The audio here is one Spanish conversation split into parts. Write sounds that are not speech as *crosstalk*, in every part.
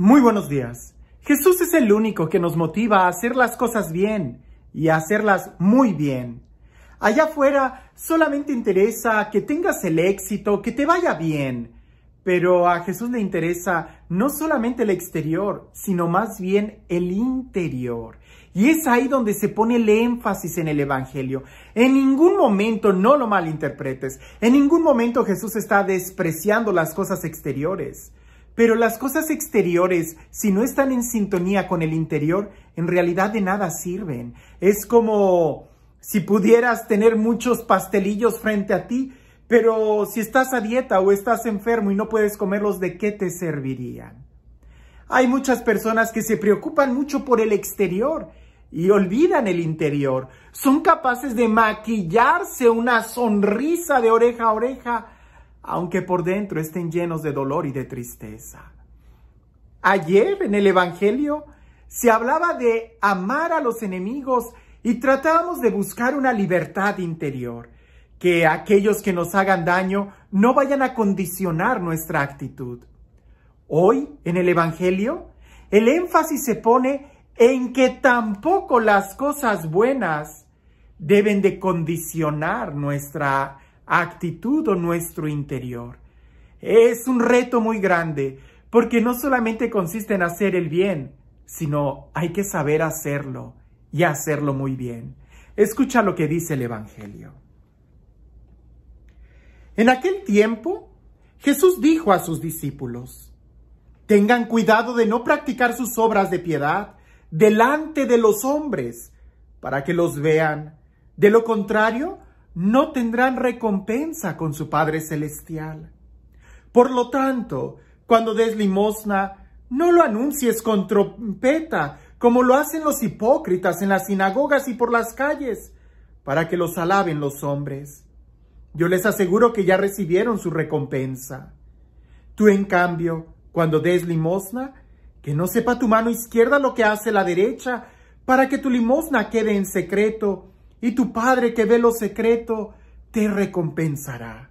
Muy buenos días. Jesús es el único que nos motiva a hacer las cosas bien y a hacerlas muy bien. Allá afuera solamente interesa que tengas el éxito, que te vaya bien. Pero a Jesús le interesa no solamente el exterior, sino más bien el interior. Y es ahí donde se pone el énfasis en el Evangelio. En ningún momento, no lo malinterpretes, en ningún momento Jesús está despreciando las cosas exteriores. Pero las cosas exteriores, si no están en sintonía con el interior, en realidad de nada sirven. Es como si pudieras tener muchos pastelillos frente a ti, pero si estás a dieta o estás enfermo y no puedes comerlos, ¿de qué te servirían? Hay muchas personas que se preocupan mucho por el exterior y olvidan el interior. Son capaces de maquillarse una sonrisa de oreja a oreja aunque por dentro estén llenos de dolor y de tristeza. Ayer en el Evangelio se hablaba de amar a los enemigos y tratábamos de buscar una libertad interior, que aquellos que nos hagan daño no vayan a condicionar nuestra actitud. Hoy, en el Evangelio, el énfasis se pone en que tampoco las cosas buenas deben de condicionar nuestra actitud o nuestro interior. Es un reto muy grande porque no solamente consiste en hacer el bien, sino hay que saber hacerlo y hacerlo muy bien. Escucha lo que dice el Evangelio. En aquel tiempo, Jesús dijo a sus discípulos, tengan cuidado de no practicar sus obras de piedad delante de los hombres para que los vean. De lo contrario, no tendrán recompensa con su Padre Celestial. Por lo tanto, cuando des limosna, no lo anuncies con trompeta, como lo hacen los hipócritas en las sinagogas y por las calles, para que los alaben los hombres. Yo les aseguro que ya recibieron su recompensa. Tú, en cambio, cuando des limosna, que no sepa tu mano izquierda lo que hace la derecha, para que tu limosna quede en secreto, y tu Padre que ve lo secreto te recompensará.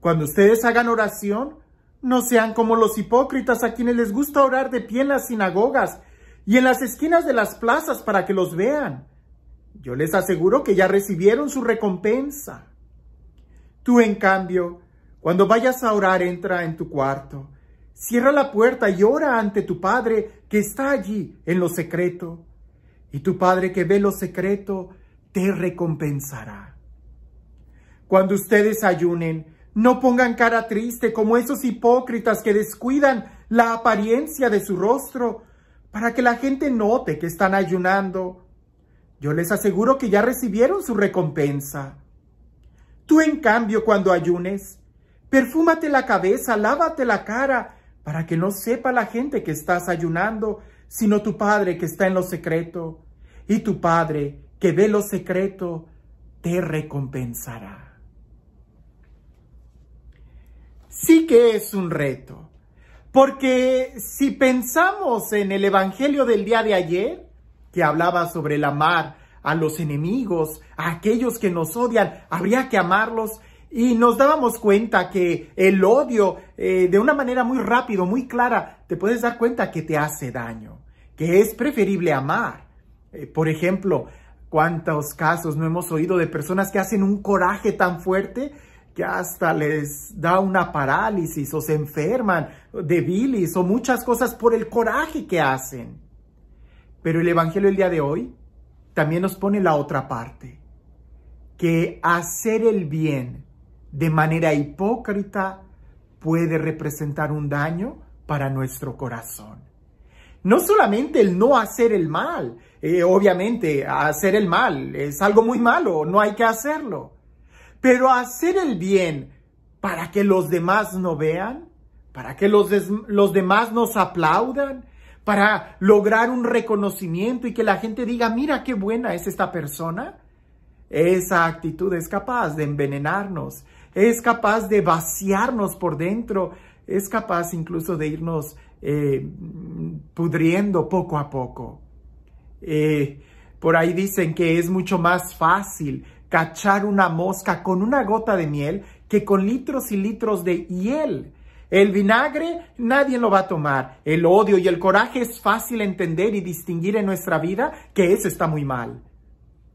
Cuando ustedes hagan oración, no sean como los hipócritas a quienes les gusta orar de pie en las sinagogas y en las esquinas de las plazas para que los vean. Yo les aseguro que ya recibieron su recompensa. Tú, en cambio, cuando vayas a orar, entra en tu cuarto, cierra la puerta y ora ante tu Padre que está allí en lo secreto. Y tu Padre que ve lo secreto te recompensará. Cuando ustedes ayunen, no pongan cara triste como esos hipócritas que descuidan la apariencia de su rostro para que la gente note que están ayunando. Yo les aseguro que ya recibieron su recompensa. Tú, en cambio, cuando ayunes, perfúmate la cabeza, lávate la cara, para que no sepa la gente que estás ayunando, sino tu Padre que está en lo secreto. Y tu Padre, que ve lo secreto, te recompensará. Sí que es un reto, porque si pensamos en el Evangelio del día de ayer, que hablaba sobre el amar a los enemigos, a aquellos que nos odian, habría que amarlos y nos dábamos cuenta que el odio, eh, de una manera muy rápida, muy clara, te puedes dar cuenta que te hace daño, que es preferible amar. Eh, por ejemplo, ¿Cuántos casos no hemos oído de personas que hacen un coraje tan fuerte que hasta les da una parálisis o se enferman de o muchas cosas por el coraje que hacen? Pero el Evangelio el día de hoy también nos pone la otra parte, que hacer el bien de manera hipócrita puede representar un daño para nuestro corazón no solamente el no hacer el mal, eh, obviamente hacer el mal es algo muy malo, no hay que hacerlo, pero hacer el bien para que los demás no vean, para que los, los demás nos aplaudan, para lograr un reconocimiento y que la gente diga, mira qué buena es esta persona. Esa actitud es capaz de envenenarnos, es capaz de vaciarnos por dentro, es capaz incluso de irnos eh, pudriendo poco a poco. Eh, por ahí dicen que es mucho más fácil cachar una mosca con una gota de miel que con litros y litros de hiel. El vinagre nadie lo va a tomar. El odio y el coraje es fácil entender y distinguir en nuestra vida que eso está muy mal.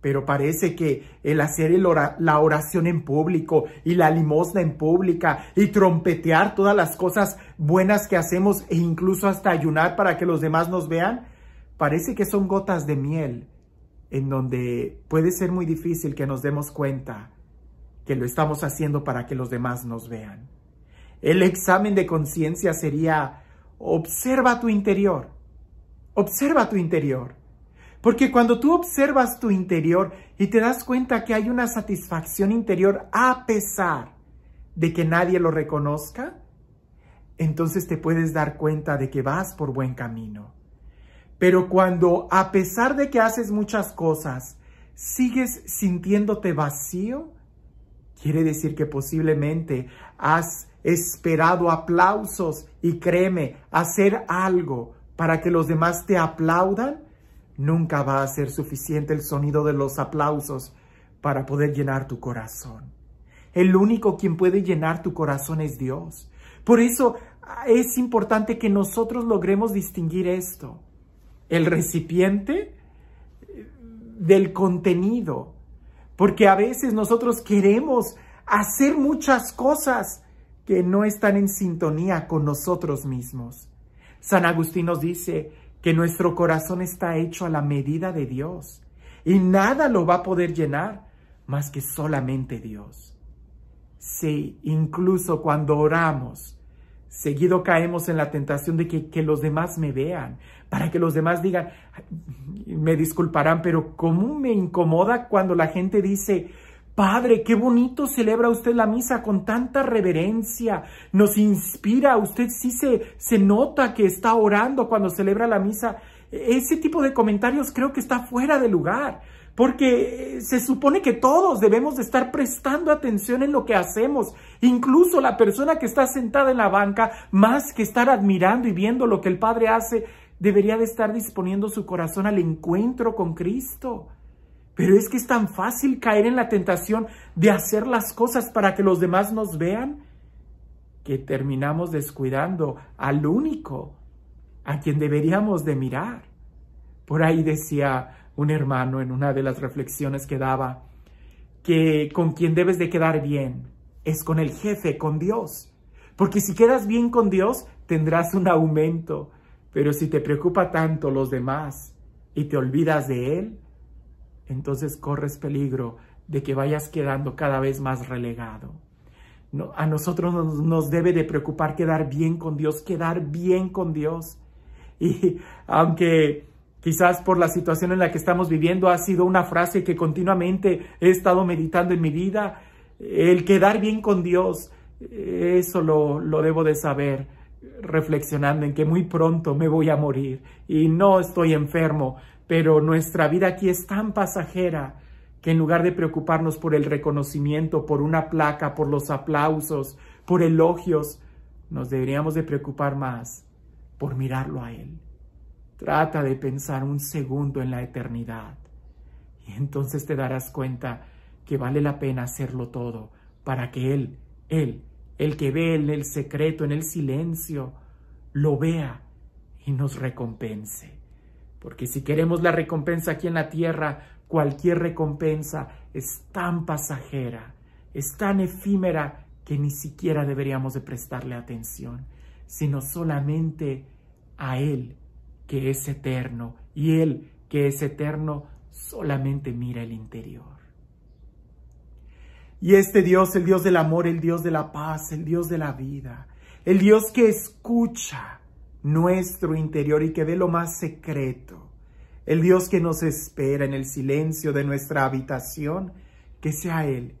Pero parece que el hacer la oración en público y la limosna en pública y trompetear todas las cosas buenas que hacemos e incluso hasta ayunar para que los demás nos vean, parece que son gotas de miel en donde puede ser muy difícil que nos demos cuenta que lo estamos haciendo para que los demás nos vean. El examen de conciencia sería, observa tu interior, observa tu interior. Porque cuando tú observas tu interior y te das cuenta que hay una satisfacción interior a pesar de que nadie lo reconozca, entonces te puedes dar cuenta de que vas por buen camino. Pero cuando a pesar de que haces muchas cosas, sigues sintiéndote vacío, quiere decir que posiblemente has esperado aplausos y créeme, hacer algo para que los demás te aplaudan Nunca va a ser suficiente el sonido de los aplausos para poder llenar tu corazón. El único quien puede llenar tu corazón es Dios. Por eso ah, es importante que nosotros logremos distinguir esto. El recipiente eh, del contenido. Porque a veces nosotros queremos hacer muchas cosas que no están en sintonía con nosotros mismos. San Agustín nos dice que nuestro corazón está hecho a la medida de Dios y nada lo va a poder llenar más que solamente Dios. Sí, incluso cuando oramos, seguido caemos en la tentación de que, que los demás me vean, para que los demás digan, me disculparán, pero ¿cómo me incomoda cuando la gente dice, Padre, qué bonito celebra usted la misa con tanta reverencia, nos inspira, usted sí se, nota que está orando cuando celebra la misa. Ese tipo de comentarios creo que está fuera de lugar porque eh, se supone que todos debemos de estar prestando atención en lo que hacemos, incluso la persona que está sentada en la banca, más que estar admirando y viendo lo que el Padre hace, debería de estar disponiendo su corazón al encuentro con Cristo. Pero es que es tan fácil caer en la tentación de hacer las cosas para que los demás nos vean que terminamos descuidando al único a quien deberíamos de mirar. Por ahí decía un hermano en una de las reflexiones que daba que con quien debes de quedar bien es con el jefe, con Dios. Porque si quedas bien con Dios, tendrás un aumento. Pero si te preocupa tanto los demás y te olvidas de Él, entonces corres peligro de que vayas quedando cada vez más relegado. a nosotros nos, debe de preocupar quedar bien con Dios, quedar bien con Dios. *laughs* Y aunque quizás por la situación en la que estamos viviendo ha sido una frase que continuamente he estado meditando en mi vida, el quedar bien con Dios, eso lo, lo debo de saber reflexionando en que muy pronto me voy a morir y no estoy enfermo, pero nuestra vida aquí es tan pasajera que en lugar de preocuparnos por el reconocimiento, por una placa, por los aplausos, por elogios, nos deberíamos de preocupar más por mirarlo a Él. Trata de pensar un segundo en la eternidad y entonces te darás cuenta que vale la pena hacerlo todo para que Él, Él, el que ve en el secreto, en el silencio, lo vea y nos recompense. Porque si queremos la recompensa aquí en la tierra, cualquier recompensa es tan pasajera, es tan efímera que ni siquiera deberíamos de prestarle atención, sino solamente a Él que es eterno. Y Él que es eterno solamente mira el interior. Y este Dios, el Dios del amor, el Dios de la paz, el Dios de la vida, el Dios que escucha, nuestro interior y que ve lo más secreto. El Dios que nos espera en el silencio de nuestra habitación, que sea Él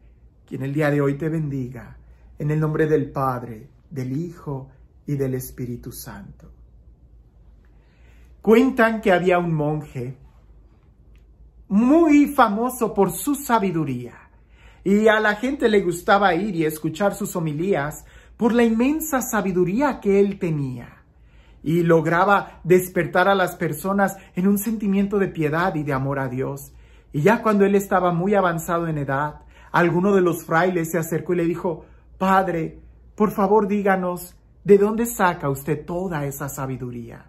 quien el día de hoy te bendiga, en el nombre del Padre, del Hijo y del Espíritu Santo. Cuentan que había un monje muy famoso por su sabiduría y a la gente le gustaba ir y escuchar sus homilías por la inmensa sabiduría que él tenía y lograba despertar a las personas en un sentimiento de piedad y de amor a Dios. Y ya cuando él estaba muy avanzado en edad, alguno de los frailes se acercó y le dijo, Padre, por favor díganos, ¿de dónde saca usted toda esa sabiduría?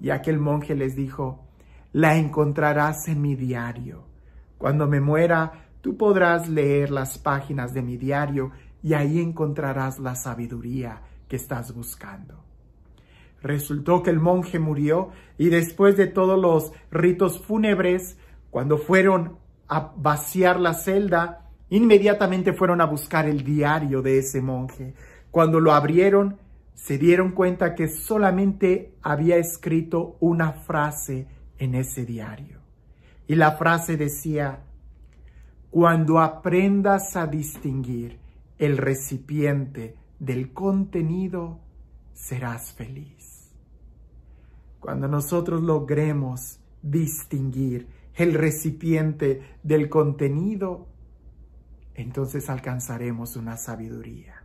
Y aquel monje les dijo, la encontrarás en mi diario. Cuando me muera, tú podrás leer las páginas de mi diario y ahí encontrarás la sabiduría que estás buscando. Resultó que el monje murió y después de todos los ritos fúnebres, cuando fueron a vaciar la celda, inmediatamente fueron a buscar el diario de ese monje. Cuando lo abrieron, se dieron cuenta que solamente había escrito una frase en ese diario. Y la frase decía, cuando aprendas a distinguir el recipiente del contenido, serás feliz. Cuando nosotros logremos distinguir el recipiente del contenido, entonces alcanzaremos una sabiduría.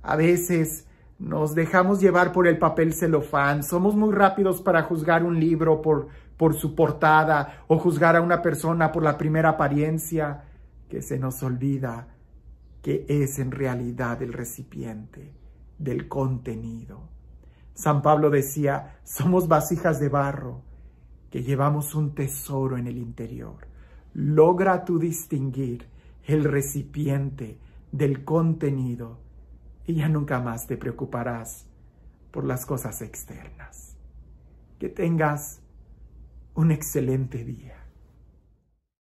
A veces nos dejamos llevar por el papel celofán, somos muy rápidos para juzgar un libro por, por su portada o juzgar a una persona por la primera apariencia, que se nos olvida que es en realidad el recipiente del contenido. San Pablo decía, somos vasijas de barro que llevamos un tesoro en el interior. Logra tú distinguir el recipiente del contenido y ya nunca más te preocuparás por las cosas externas. Que tengas un excelente día.